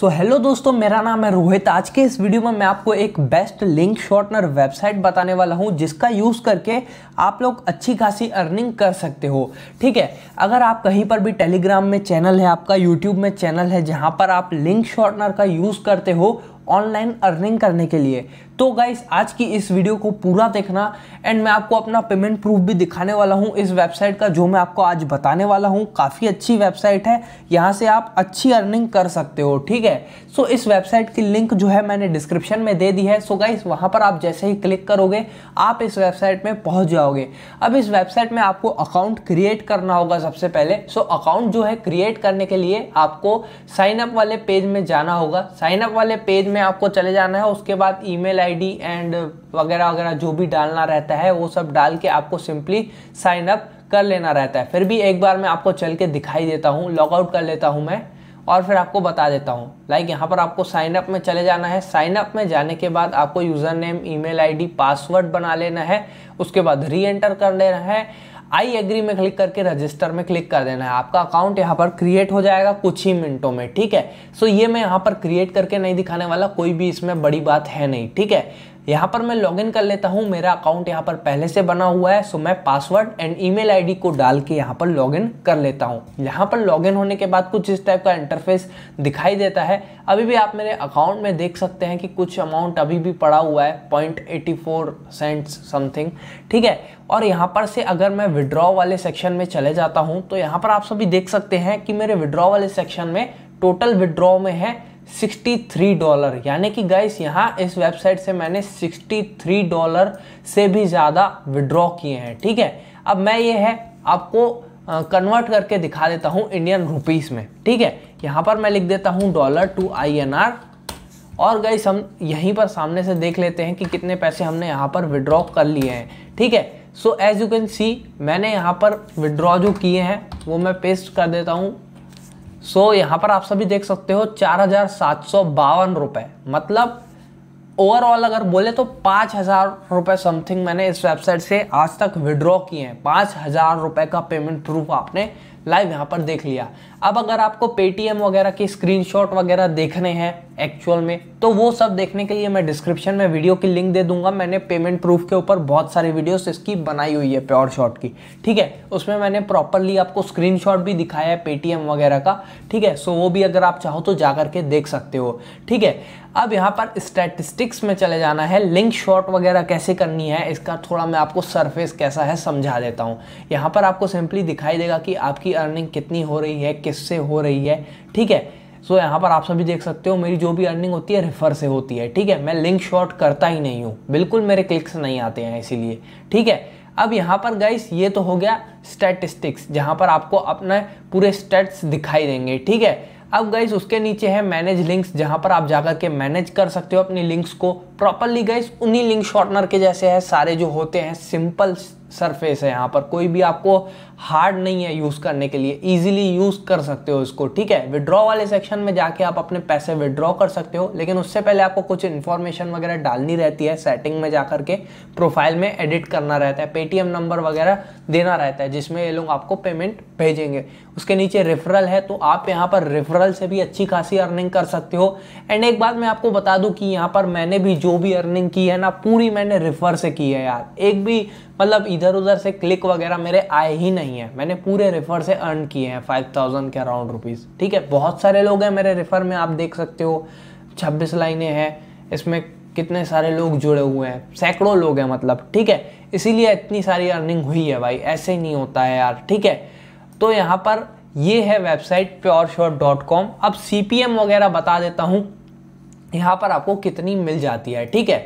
सो so, hello दोस्तों मेरा नाम है रोहित आज के इस वीडियो में मैं आपको एक बेस्ट लिंक शॉर्टनर वेबसाइट बताने वाला हूं जिसका यूज़ करके आप लोग अच्छी खासी अर्निंग कर सकते हो ठीक है अगर आप कहीं पर भी टेलीग्राम में चैनल है आपका यूट्यूब में चैनल है जहां पर आप लिंक शॉर्टनर का यूज़ करते हो ऑनलाइन अर्निंग करने के लिए तो गाइस आज की इस वीडियो को पूरा देखना एंड मैं आपको अपना पेमेंट प्रूफ भी दिखाने वाला हूँ इस वेबसाइट का जो मैं आपको आज बताने वाला हूँ काफ़ी अच्छी वेबसाइट है यहाँ से आप अच्छी अर्निंग कर सकते हो ठीक है सो इस वेबसाइट की लिंक जो है मैंने डिस्क्रिप्शन में दे दी है सो गाइस वहाँ पर आप जैसे ही क्लिक करोगे आप इस वेबसाइट में पहुँच जाओगे अब इस वेबसाइट में आपको अकाउंट क्रिएट करना होगा सबसे पहले सो अकाउंट जो है क्रिएट करने के लिए आपको साइनअप वाले पेज में जाना होगा साइनअप वाले पेज में आपको चले जाना है उसके बाद email ID and uh, वगैरह वगैरह जो भी डालना रहता है वो सब डाल के आपको सिंपली साइन अप कर लेना रहता है फिर भी एक बार मैं आपको चल के दिखाई देता हूँ लॉगआउट कर लेता हूँ मैं और फिर आपको बता देता हूँ लाइक यहाँ पर आपको साइन अप में चले जाना है साइन अप में जाने के बाद आपको user name email ID password बना लेना है उसके बाद री एंटर कर लेना है आई एग्री में क्लिक करके रजिस्टर में क्लिक कर देना है आपका अकाउंट यहाँ पर क्रिएट हो जाएगा कुछ ही मिनटों में ठीक है सो ये मैं यहाँ पर क्रिएट करके नहीं दिखाने वाला कोई भी इसमें बड़ी बात है नहीं ठीक है यहाँ पर मैं लॉगिन कर लेता हूँ मेरा अकाउंट यहाँ पर पहले से बना हुआ है सो मैं पासवर्ड एंड ईमेल आईडी को डाल के यहाँ पर लॉगिन कर लेता हूँ यहाँ पर लॉगिन होने के बाद कुछ इस टाइप का इंटरफेस दिखाई देता है अभी भी आप मेरे अकाउंट में देख सकते हैं कि कुछ अमाउंट अभी भी पड़ा हुआ है point eighty four cents something ठीक है और यहाँ पर से अगर मैं विड्रॉ वाले सेक्शन में चले जाता हूँ तो यहाँ पर आप सभी देख सकते हैं कि मेरे विड्रॉ वाले सेक्शन में टोटल विड्रॉ में है 63 डॉलर यानी कि गाइस यहाँ इस वेबसाइट से मैंने 63 डॉलर से भी ज़्यादा विड्रॉ किए हैं ठीक है अब मैं ये है आपको कन्वर्ट करके दिखा देता हूँ इंडियन रुपीस में ठीक है यहाँ पर मैं लिख देता हूँ डॉलर टू आईएनआर और गाइस हम यहीं पर सामने से देख लेते हैं कि कितने पैसे हमने यहाँ पर विड्रॉ कर लिए हैं ठीक है so as you can see मैंने यहाँ पर विड्रॉ जो किए हैं वो मैं पेस्ट कर देता हूँ सो so, यहाँ पर आप सभी देख सकते हो चार हजार सात सौ बावन मतलब ओवरऑल अगर बोले तो पाँच हज़ार रुपये समथिंग मैंने इस वेबसाइट से आज तक विड्रॉ किए हैं पाँच हज़ार रुपये का पेमेंट प्रूफ आपने लाइव यहाँ पर देख लिया अब अगर आपको पेटीएम वगैरह की स्क्रीनशॉट वगैरह देखने हैं एक्चुअल में तो वो सब देखने के लिए मैं डिस्क्रिप्शन में वीडियो की लिंक दे दूंगा मैंने पेमेंट प्रूफ के ऊपर बहुत सारी वीडियोस इसकी बनाई हुई है प्योर शॉट की ठीक है उसमें मैंने प्रॉपरली आपको स्क्रीनशॉट भी दिखाया है पेटीएम वगैरह का ठीक है सो वो भी अगर आप चाहो तो जा करके देख सकते हो ठीक है अब यहाँ पर स्टैटिस्टिक्स में चले जाना है लिंक शॉट वगैरह कैसे करनी है इसका थोड़ा मैं आपको सरफेस कैसा है समझा देता हूँ यहाँ पर आपको सिंपली दिखाई देगा कि आपकी अर्निंग कितनी हो रही है किससे हो रही है ठीक है सो यहाँ पर आप सभी देख सकते हो मेरी जो भी अर्निंग होती है रेफर से होती है ठीक है मैं लिंक शॉर्ट करता ही नहीं हूँ बिल्कुल मेरे क्लिक्स नहीं आते हैं इसीलिए ठीक है अब यहाँ पर गाइस ये तो हो गया स्टैटिस्टिक्स जहाँ पर आपको अपने पूरे स्टेट्स दिखाई देंगे ठीक है अब गाइस उसके नीचे है मैनेज लिंक्स जहां पर आप जाकर के मैनेज कर सकते हो अपनी लिंक्स को प्रॉपरली गाइस उन्हीं लिंक शॉर्टनर के जैसे है सारे जो होते हैं सिंपल सरफेस है यहाँ पर कोई भी आपको हार्ड नहीं है यूज़ करने के लिए इजीली यूज़ कर सकते हो इसको ठीक है विड्रॉ वाले सेक्शन में जाके आप अपने पैसे विड्रॉ कर सकते हो लेकिन उससे पहले आपको कुछ इन्फॉर्मेशन वगैरह डालनी रहती है सेटिंग में जा के प्रोफाइल में एडिट करना रहता है पेटीएम नंबर वगैरह देना रहता है जिसमें ये लोग आपको पेमेंट भेजेंगे उसके नीचे रेफरल है तो आप यहाँ पर रेफरल से भी अच्छी खासी अर्निंग कर सकते हो एंड एक बात मैं आपको बता दूँ कि यहाँ पर मैंने भी जो भी अर्निंग की है ना पूरी मैंने रेफर से की है यार एक भी मतलब इधर उधर से क्लिक वगैरह मेरे आए ही नहीं है मैंने पूरे रेफर से अर्न किए हैं फाइव थाउजेंड के अराउंड रुपीज़ ठीक है बहुत सारे लोग हैं मेरे रेफर में आप देख सकते हो छब्बीस लाइनें हैं इसमें कितने सारे लोग जुड़े हुए हैं सैकड़ों लोग हैं मतलब ठीक है इसीलिए इतनी सारी अर्निंग हुई है भाई ऐसे नहीं होता है यार ठीक है तो यहाँ पर ये है website pure shot dot com अब सी वगैरह बता देता हूँ यहाँ पर आपको कितनी मिल जाती है ठीक है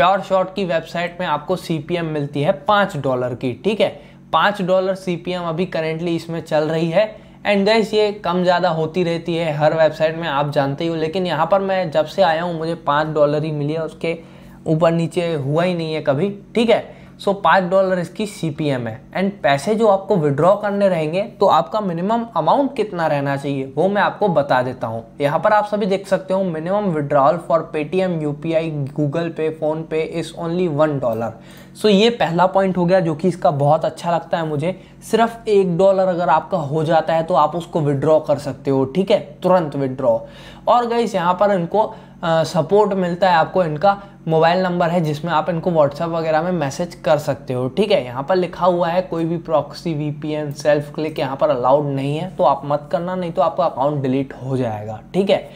प्योर शॉट की वेबसाइट में आपको सीपीएम मिलती है पाँच डॉलर की ठीक है पाँच डॉलर सीपीएम अभी करेंटली इसमें चल रही है एंड गैस ये कम ज़्यादा होती रहती है हर वेबसाइट में आप जानते ही हो लेकिन यहाँ पर मैं जब से आया हूँ मुझे पाँच डॉलर ही मिली है उसके ऊपर नीचे हुआ ही नहीं है कभी ठीक है सो पाँच डॉलर इसकी सी है एंड पैसे जो आपको विड्रॉ करने रहेंगे तो आपका मिनिमम अमाउंट कितना रहना चाहिए वो मैं आपको बता देता हूँ यहाँ पर आप सभी देख सकते हो minimum withdrawal for Paytm you Google Pay PhonePe is only one dollar so ये पहला पॉइंट हो गया जो कि इसका बहुत अच्छा लगता है मुझे सिर्फ एक डॉलर अगर आपका हो जाता है तो आप उसको विड्रॉ कर सकते हो ठीक है तुरंत विड्रॉ और गई यहाँ पर इनको सपोर्ट मिलता है आपको इनका मोबाइल नंबर है जिसमें आप इनको व्हाट्सअप वगैरह में मैसेज कर सकते हो ठीक है यहाँ पर लिखा हुआ है कोई भी प्रॉक्सी वीपीएन सेल्फ क्लिक यहाँ पर अलाउड नहीं है तो आप मत करना नहीं तो आपका अकाउंट डिलीट हो जाएगा ठीक है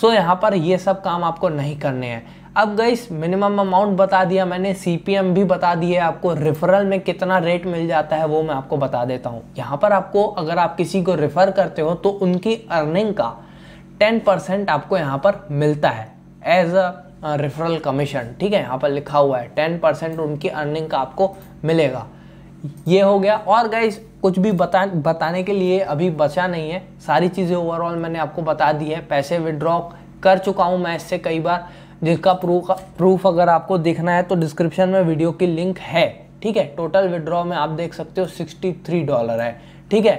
सो यहाँ पर ये सब काम आपको नहीं करने हैं अब गई मिनिमम अमाउंट बता दिया मैंने सी भी बता दिए आपको रेफरल में कितना रेट मिल जाता है वो मैं आपको बता देता हूँ यहाँ पर आपको अगर आप किसी को रेफ़र करते हो तो उनकी अर्निंग का टेन परसेंट आपको यहाँ पर मिलता है एज अ रेफरल कमीशन ठीक है यहाँ पर लिखा हुआ है टेन परसेंट उनकी अर्निंग का आपको मिलेगा ये हो गया और गाइज कुछ भी बता बताने के लिए अभी बचा नहीं है सारी चीज़ें ओवरऑल मैंने आपको बता दी है पैसे विड्रॉ कर चुका हूँ मैं इससे कई बार जिसका प्रूफ प्रूफ अगर आपको देखना है तो डिस्क्रिप्शन में वीडियो की लिंक है ठीक है टोटल विड्रॉ में आप देख सकते हो सिक्सटी डॉलर है ठीक है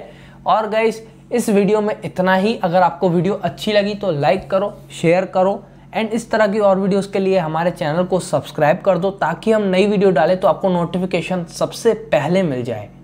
और गाइज़ इस वीडियो में इतना ही अगर आपको वीडियो अच्छी लगी तो लाइक करो शेयर करो एंड इस तरह की और वीडियोस के लिए हमारे चैनल को सब्सक्राइब कर दो ताकि हम नई वीडियो डालें तो आपको नोटिफिकेशन सबसे पहले मिल जाए